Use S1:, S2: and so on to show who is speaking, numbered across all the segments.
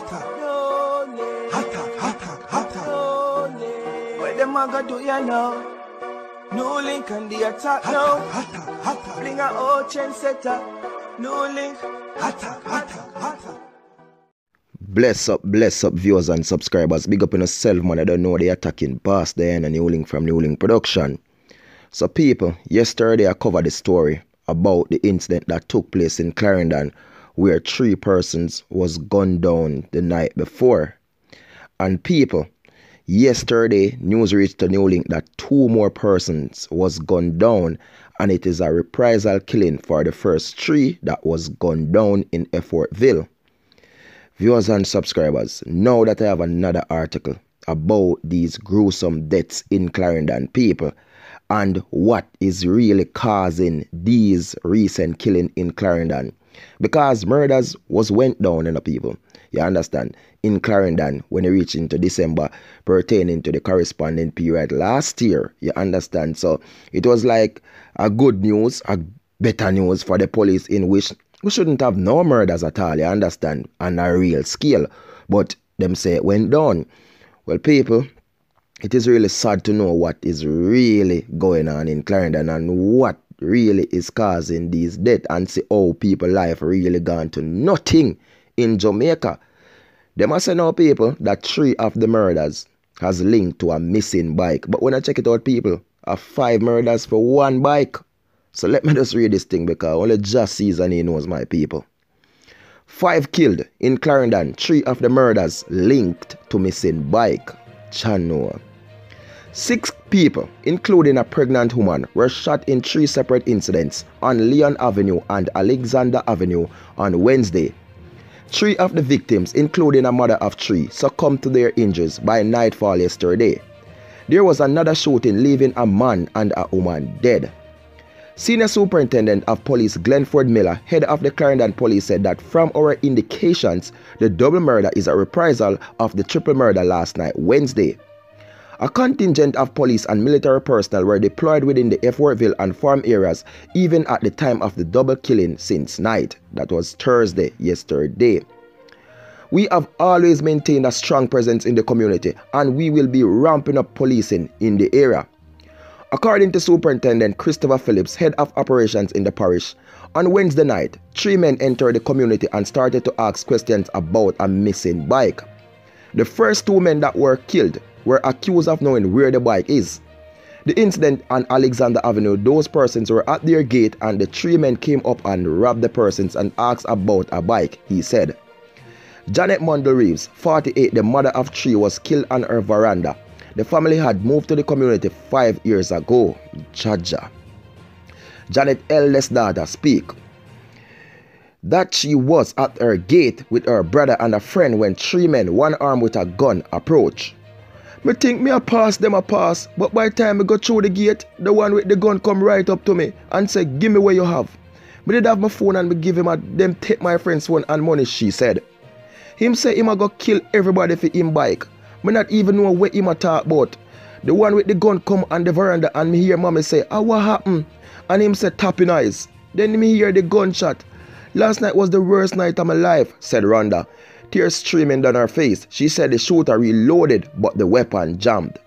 S1: hata hata hata hata where do ya link and the attack hata hata bring a old chain setter link hata hata hata Bless up, bless up, viewers and subscribers. Big up in yourself, man. I don't know they attacking past the end a New Link from New Link Production. So, people, yesterday I covered the story about the incident that took place in Clarendon where three persons was gunned down the night before. And people, yesterday news reached the new link that two more persons was gunned down and it is a reprisal killing for the first three that was gunned down in Effortville. Viewers and subscribers, now that I have another article about these gruesome deaths in Clarendon people and what is really causing these recent killing in Clarendon, because murders was went down, in know, people. You understand? In Clarendon, when you reach into December, pertaining to the corresponding period last year. You understand? So it was like a good news, a better news for the police in which we shouldn't have no murders at all, you understand? On a real scale. But them say it went down. Well, people, it is really sad to know what is really going on in Clarendon and what really is causing these deaths, and see how people life really gone to nothing in Jamaica. They must say now people that three of the murders has linked to a missing bike. But when I check it out people, are five murders for one bike. So let me just read this thing because only just sees and he knows my people. Five killed in Clarendon, three of the murders linked to missing bike. Channel. Six people, including a pregnant woman, were shot in three separate incidents on Leon Avenue and Alexander Avenue on Wednesday. Three of the victims, including a mother of three, succumbed to their injuries by nightfall yesterday. There was another shooting, leaving a man and a woman dead. Senior Superintendent of Police Glenford Miller, head of the Clarendon Police, said that from our indications, the double murder is a reprisal of the triple murder last night, Wednesday. A contingent of police and military personnel were deployed within the F4ville and farm areas even at the time of the double killing since night. That was Thursday, yesterday. We have always maintained a strong presence in the community and we will be ramping up policing in the area. According to Superintendent Christopher Phillips, head of operations in the parish, on Wednesday night, three men entered the community and started to ask questions about a missing bike. The first two men that were killed were accused of knowing where the bike is. The incident on Alexander Avenue, those persons were at their gate and the three men came up and robbed the persons and asked about a bike, he said. Janet Mondo Reeves, 48, the mother of three, was killed on her veranda. The family had moved to the community five years ago. Chaja. Janet eldest daughter speak that she was at her gate with her brother and a friend when three men, one armed with a gun, approached. Me think me a pass them a pass, but by time I go through the gate, the one with the gun come right up to me and say, give me what you have. Me did have my phone and me give him a, them take my friend's phone and money, she said. Him say him a go kill everybody for him bike. Me not even know what him a talk about. The one with the gun come on the veranda and me hear mommy say, ah, what happened? And him say, tapping eyes. Then me hear the gunshot. Last night was the worst night of my life, said Rhonda tears streaming down her face. She said the shooter reloaded, but the weapon jammed.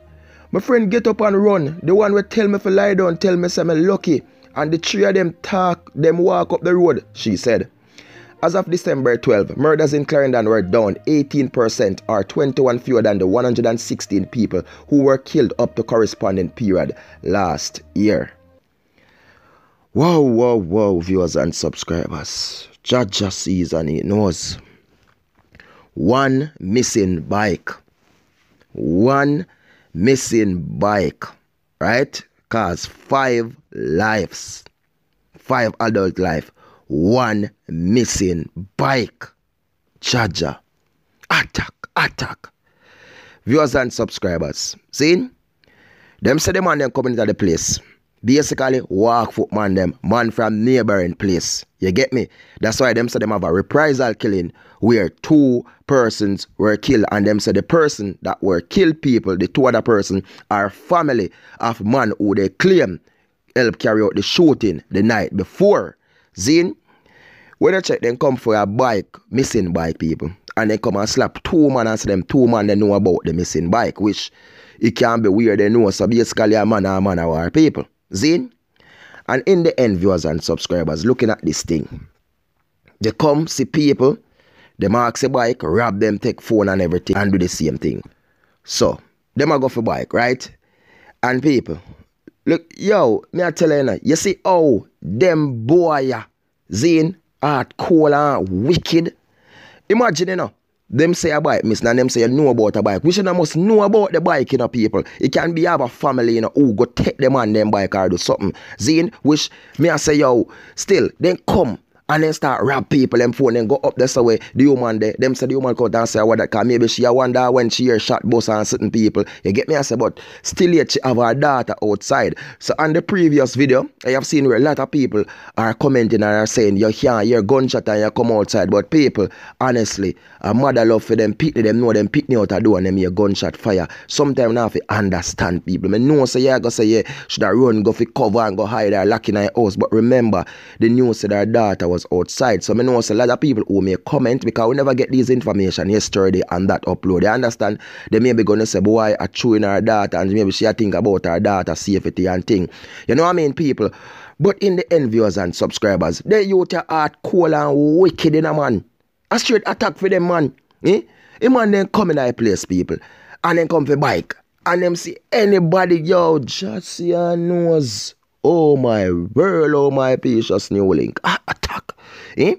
S1: My friend get up and run. The one will tell me for lie down, tell me some me lucky. And the three of them talk, them walk up the road, she said. As of December 12, murders in Clarendon were down 18% or 21 fewer than the 116 people who were killed up to corresponding period last year. Wow, wow, wow, viewers and subscribers. Jaja sees and he knows one missing bike one missing bike right cause five lives five adult life one missing bike charger attack attack viewers and subscribers see them say them and them coming into the place basically walk foot man them, man from neighboring place. You get me? That's why them say them have a reprisal killing where two persons were killed and them say the person that were killed people, the two other person are family of man who they claim help carry out the shooting the night before. zin when I check them come for a bike, missing bike people, and they come and slap two man and say them two man they know about the missing bike, which it can be weird they know. So basically a man and a man are people. Zine? And in the end, viewers and subscribers, looking at this thing, they come, see people, they mark a bike, rob them, take phone and everything, and do the same thing. So, them I go for bike, right? And people, look, yo, me I tell you you see oh, them boy, Zine, art, cool, and wicked. Imagine, you know, Dem se a bike mis nan dem se yo know about a bike. Wish yo nan must know about the bike, you know, people. You can be have a family, you know, ou go tek dem an dem bike or do something. Zin, wish, me an se yo, still, den kom, and then start rap people them phone and go up this way. The woman there, them say the woman come and say what that cause maybe she a wonder when she hear shot bus and certain people. You get me? I say, but still yet she have her daughter outside. So on the previous video, I have seen where a lot of people are commenting and are saying you hear your gunshot and you come outside. But people, honestly, a mother love for them picnic, them know them me out a door and them hear gunshot fire. Sometimes now if you understand people. I know say yeah, I go say yeah, should I run, go for cover and go hide or lock in her house. But remember, the news said her daughter was outside. So I know a lot of people who may comment because we never get these information yesterday and that upload. They understand they may be gonna say, boy, I chewing her daughter and maybe she a think about her daughter safety and thing. You know what I mean, people? But in the end viewers and subscribers, they you your cool and wicked in a man. A straight attack for them man. Eh? A man then come in I place people and then come for bike. And them see anybody, yo, just your nose. Oh my world, oh my precious new link. Ah, attack. Eh?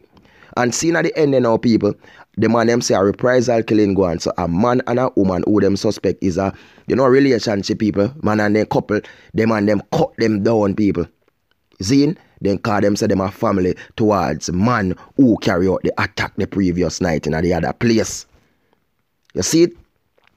S1: And seeing at the end now, people, the man them say a reprisal killing go on. So a man and a woman who them suspect is a, you know, relationship people, man and them couple, them and them cut them down, people. Zine, then call them say them a family towards man who carry out the attack the previous night in the other place. You see it?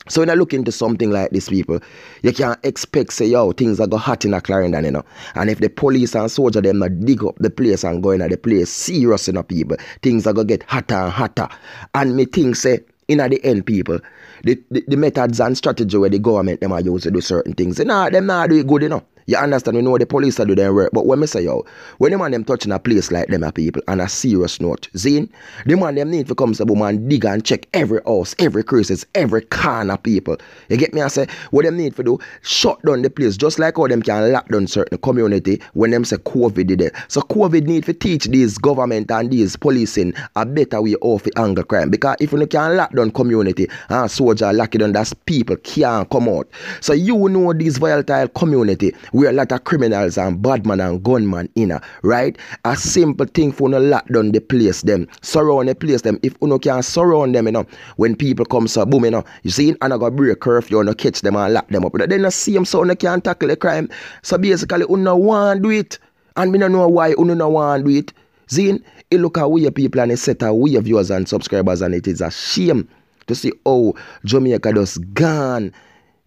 S1: So when I look into something like this, people, you can't expect say yo things are go hot in a Clarendon, you know. And if the police and soldier them not dig up the place and go in at the place serious, you know, people, things are go get hotter and hotter. And me think say in at the end, people, the, the, the methods and strategy where the government them are using to do certain things, you know, them not do it good, you know. You understand? We know the police are doing work. But when I say, yo, when the man them touching a place like them, a people, on a serious note, Zine, the man them need to come to man dig and check every house, every crisis, every of people. You get me? I say, what them need to do, shut down the place, just like how them can lock down certain community when them say COVID did it. So COVID need to teach these government and these policing a better way of the angle crime. Because if you can lock down community and soldier lock it down, that's people can't come out. So you know this volatile community we a lot of criminals and bad man and gunman in, a, right? A simple thing for no lock down the place them, surround the place them. If uno can surround them, you know, when people come so boom, you know, you see, and I go break curfew, you know, catch them and lock them up. But then the same so uno can tackle the crime. So basically, uno want do it. And me no know why uno no want do it. Zin, it look at we people and it set at we viewers and subscribers and it is a shame to see how Jamaica just gone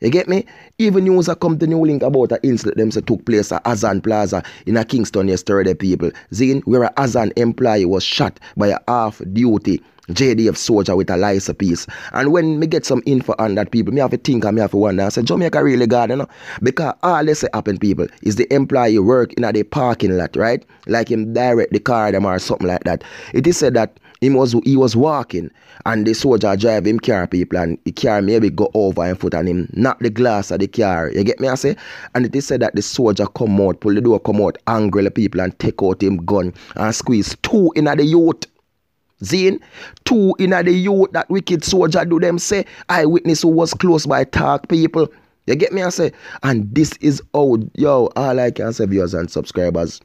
S1: you get me? Even news that come to New Link about a incident them say took place at Azan Plaza in a Kingston yesterday, people. Zin, where a Azan employee was shot by a half-duty JDF soldier with a license piece. And when me get some info on that, people, me have to think and me have to wonder. I say, Jamaica really God, you know? Because all this happen, people, is the employee work in a the parking lot, right? Like him direct the car them or something like that. It is said that him was he was walking and the soldier drive him car people and the car maybe go over and foot and him knock the glass of the car. You get me I say? And it is said that the soldier come out, pull the door come out, angry the people and take out him gun and squeeze two in the youth. Zin two in the youth that wicked soldier do them say, eyewitness who was close by talk people. You get me I say? And this is how yo, all I can say viewers and subscribers.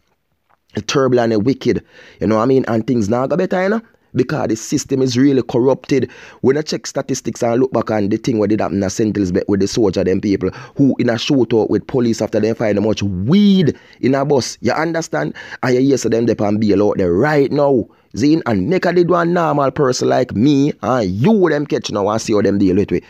S1: terrible and wicked. You know what I mean? And things now go better, you know? because the system is really corrupted. When I check statistics and look back on the thing what did happen in St. with the soldier, them people who in a shootout with police after they find much weed in a bus. You understand? And you hear so them they can be out there right now. Zine and make a did one normal person like me and you them catch now and see how them deal with it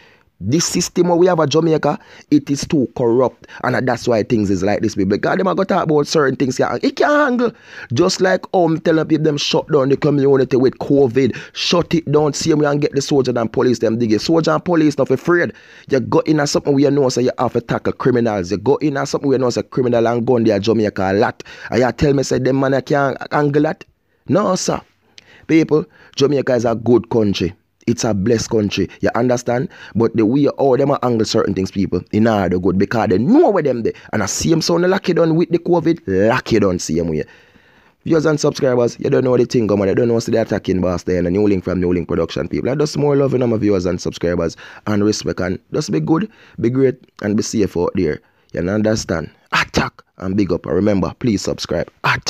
S1: this system where we have a Jamaica, it is too corrupt. And that's why things is like this, people. God, them are going talk about certain things here. It can not handle. Just like um, telling people them shut down the community with COVID. Shut it down. See we and get the soldier and police them dig it. Soldier and police not afraid. You go in at something where you know so you have to tackle criminals. You go in at something where you know so criminal and gun there Jamaica a lot. And you tell me say them man I can't angle that. No, sir. People, Jamaica is a good country. It's a blessed country. You understand? But the way all oh, them are angle certain things, people, in order good because they know where them there. And I see them sound like done with the COVID, Lucky done see them here. Viewers and subscribers, you don't know the thing, man. You don't know what's the attacking boss there and a new link from New Link Production people. I just more loving on my viewers and subscribers and respect and just be good, be great, and be safe out there. You understand? Attack and big up. And remember, please subscribe. Attack.